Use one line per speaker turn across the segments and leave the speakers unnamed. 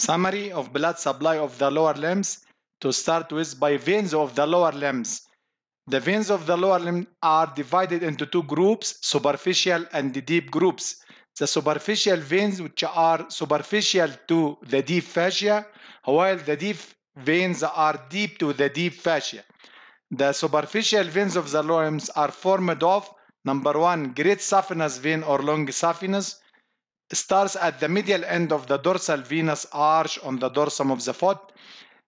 Summary of blood supply of the lower limbs to start with by veins of the lower limbs. The veins of the lower limb are divided into two groups, superficial and deep groups. The superficial veins which are superficial to the deep fascia, while the deep veins are deep to the deep fascia. The superficial veins of the lower limbs are formed of number one, great saphenous vein or long saphenous, starts at the medial end of the dorsal venous arch on the dorsum of the foot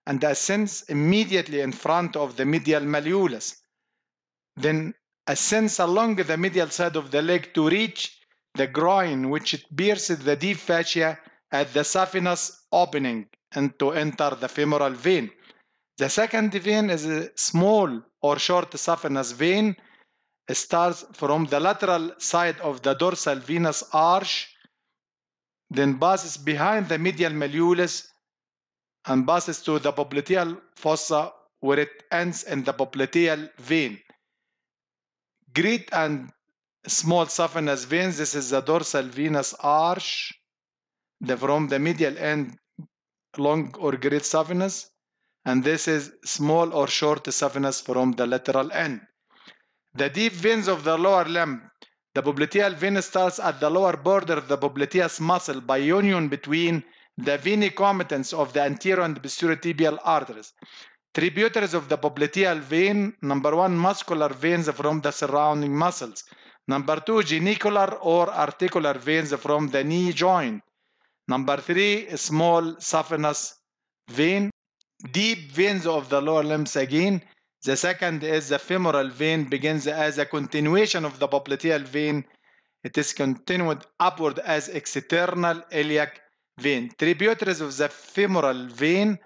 and ascends immediately in front of the medial malleolus, then ascends along the medial side of the leg to reach the groin, which it pierces the deep fascia at the saphenous opening and to enter the femoral vein. The second vein is a small or short saphenous vein. It starts from the lateral side of the dorsal venous arch then passes behind the medial malleolus and passes to the popliteal fossa where it ends in the popliteal vein. Great and small saphenous veins, this is the dorsal venous arch the, from the medial end long or great saphenous and this is small or short saphenous from the lateral end. The deep veins of the lower limb the popliteal vein starts at the lower border of the popliteus muscle by union between the veiny comitants of the anterior and posterior tibial arteries. Tributaries of the popliteal vein, number one, muscular veins from the surrounding muscles. Number two, genicular or articular veins from the knee joint. Number three, small saphenous vein. Deep veins of the lower limbs again. The second is the femoral vein begins as a continuation of the popliteal vein. It is continued upward as external iliac vein. Tributaries of the femoral vein,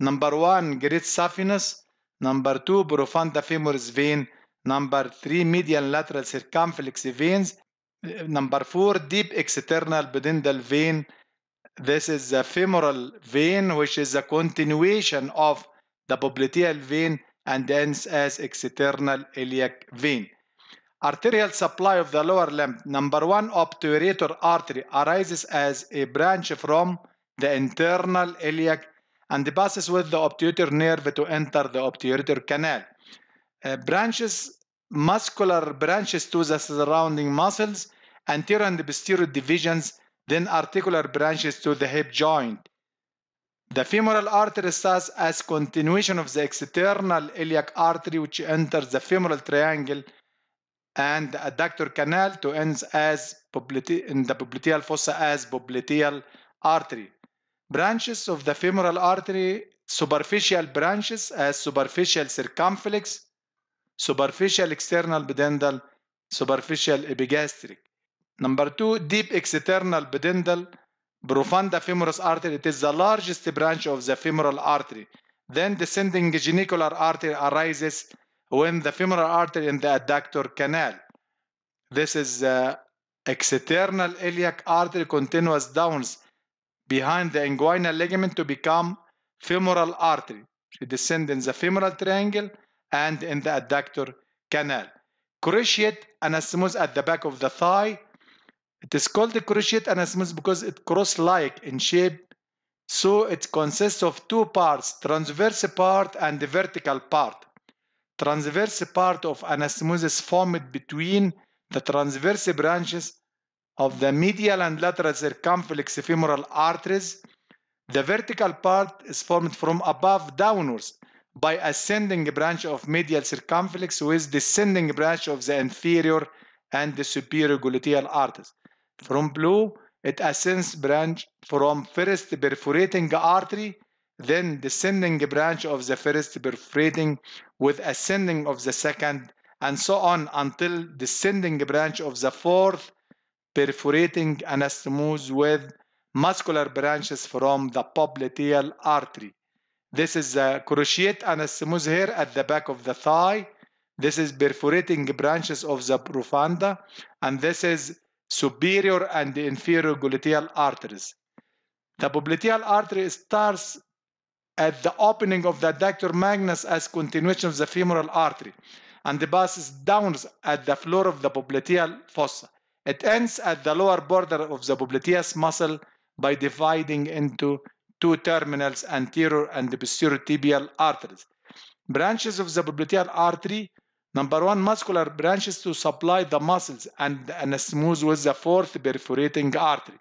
number one, great saphenous, number two, profunda femoris vein, number three, median lateral circumflex veins, number four, deep external pedendal vein. This is the femoral vein, which is a continuation of the popliteal vein and ends as external iliac vein. Arterial supply of the lower limb. Number one, obturator artery arises as a branch from the internal iliac and passes with the obturator nerve to enter the obturator canal. Uh, branches, muscular branches to the surrounding muscles, anterior and posterior divisions, then articular branches to the hip joint. The femoral artery starts as continuation of the external iliac artery which enters the femoral triangle and the adductor canal to ends as in the popliteal fossa as popliteal artery. Branches of the femoral artery, superficial branches as superficial circumflex, superficial external pedendal, superficial epigastric. Number two, deep external pedendal, profunda femoral artery, it is the largest branch of the femoral artery. Then descending genicular artery arises when the femoral artery in the adductor canal. This is the external iliac artery continuous downs behind the inguinal ligament to become femoral artery. She descends in the femoral triangle and in the adductor canal. Cruciate anastomose at the back of the thigh it is called the cruciate anastomosis because it cross-like in shape. So it consists of two parts, transverse part and the vertical part. Transverse part of anastomosis is formed between the transverse branches of the medial and lateral circumflex femoral arteries. The vertical part is formed from above downwards by ascending branch of medial circumflex with descending branch of the inferior and the superior gluteal arteries. From blue, it ascends branch from first perforating artery, then descending branch of the first perforating with ascending of the second, and so on until descending branch of the fourth perforating anastomose with muscular branches from the popliteal artery. This is the cruciate anastomose here at the back of the thigh. This is perforating branches of the profunda, and this is superior and inferior gluteal arteries. The popliteal artery starts at the opening of the adductor magnus as continuation of the femoral artery and passes downwards at the floor of the popliteal fossa. It ends at the lower border of the popliteus muscle by dividing into two terminals anterior and posterior tibial arteries. Branches of the popliteal artery Number one, muscular branches to supply the muscles and anastomose with the fourth perforating artery.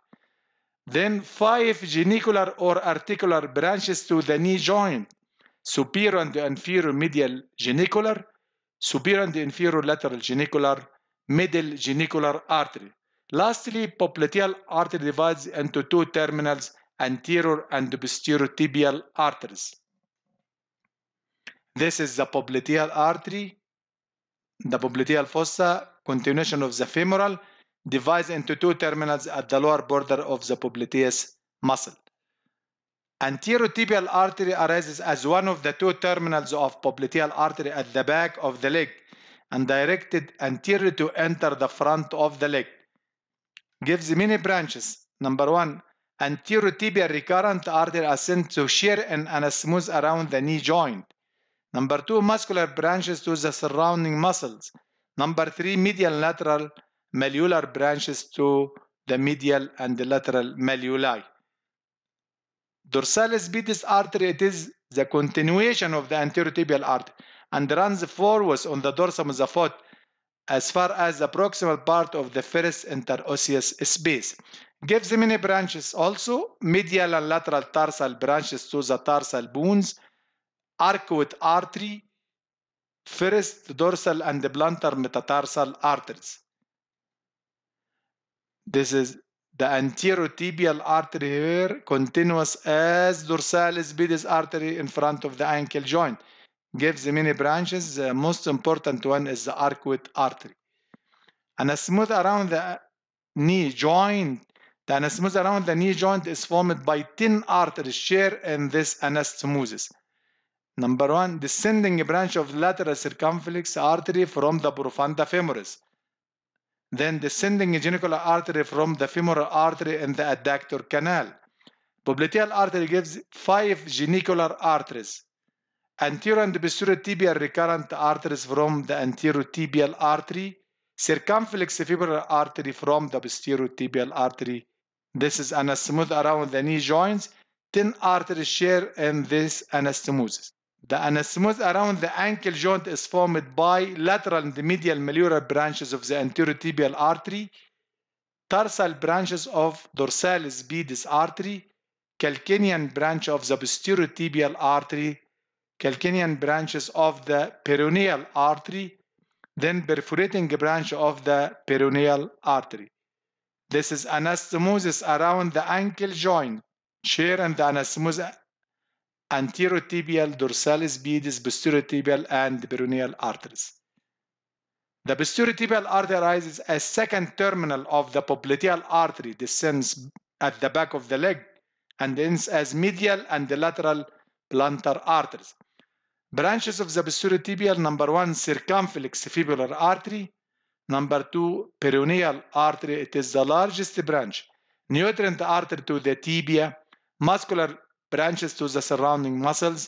Then five genicular or articular branches to the knee joint, superior and inferior medial genicular, superior and inferior lateral genicular, middle genicular artery. Lastly, popliteal artery divides into two terminals, anterior and posterior tibial arteries. This is the popliteal artery the popliteal fossa, continuation of the femoral, divides into two terminals at the lower border of the popliteus muscle. tibial artery arises as one of the two terminals of popliteal artery at the back of the leg and directed anterior to enter the front of the leg. Gives many branches. Number one, tibial recurrent artery ascends to shear and anastomose around the knee joint. Number two, muscular branches to the surrounding muscles. Number three, medial lateral malleolar branches to the medial and the lateral malleoli. Dorsalis pedis artery, it is the continuation of the tibial artery and runs forwards on the dorsum of the foot as far as the proximal part of the first interosseous space. Gives many branches also, medial and lateral tarsal branches to the tarsal bones, arcuate artery, first dorsal and the plantar metatarsal arteries. This is the anterotibial artery here, continuous as dorsalis pedis artery in front of the ankle joint. Gives many branches. The most important one is the arcuate artery. Anastomose around the knee joint. The anastomose around the knee joint is formed by 10 arteries share in this anastomosis. Number one, descending branch of lateral circumflex artery from the profunda femoris. Then descending genicular artery from the femoral artery and the adductor canal. Popliteal artery gives five genicular arteries. Anterior and posterior tibial recurrent arteries from the anterior tibial artery. Circumflex femoral artery from the posterior tibial artery. This is anastomosis around the knee joints. 10 arteries share in this anastomosis. The anastomosis around the ankle joint is formed by lateral and medial malleolar branches of the anterior tibial artery, tarsal branches of dorsalis pedis artery, calcanean branch of the posterior tibial artery, calcanean branches of the peroneal artery, then perforating branch of the peroneal artery. This is anastomosis around the ankle joint. Share and the anastomosis anterotibial, dorsalis pedis, tibial, and peroneal arteries. The tibial artery arises as second terminal of the popliteal artery, descends at the back of the leg, and ends as medial and lateral plantar arteries. Branches of the posteriotibial number one, circumflex fibular artery. Number two, peroneal artery. It is the largest branch. Nutrient artery to the tibia. Muscular branches to the surrounding muscles.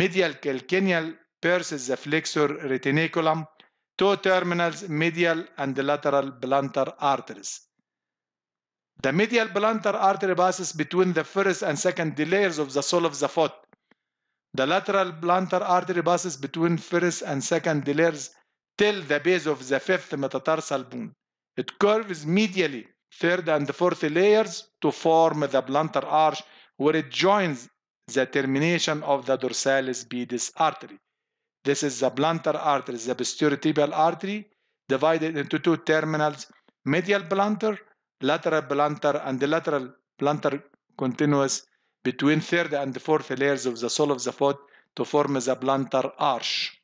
Medial calcaneal pierces the flexor retinaculum. Two terminals, medial and lateral plantar arteries. The medial plantar artery passes between the first and second layers of the sole of the foot. The lateral plantar artery passes between first and second layers till the base of the fifth metatarsal bone. It curves medially third and fourth layers to form the plantar arch where it joins the termination of the dorsalis pedis artery. This is the plantar artery, the tibial artery, divided into two terminals, medial plantar, lateral plantar, and the lateral plantar continuous between third and fourth layers of the sole of the foot to form the plantar arch.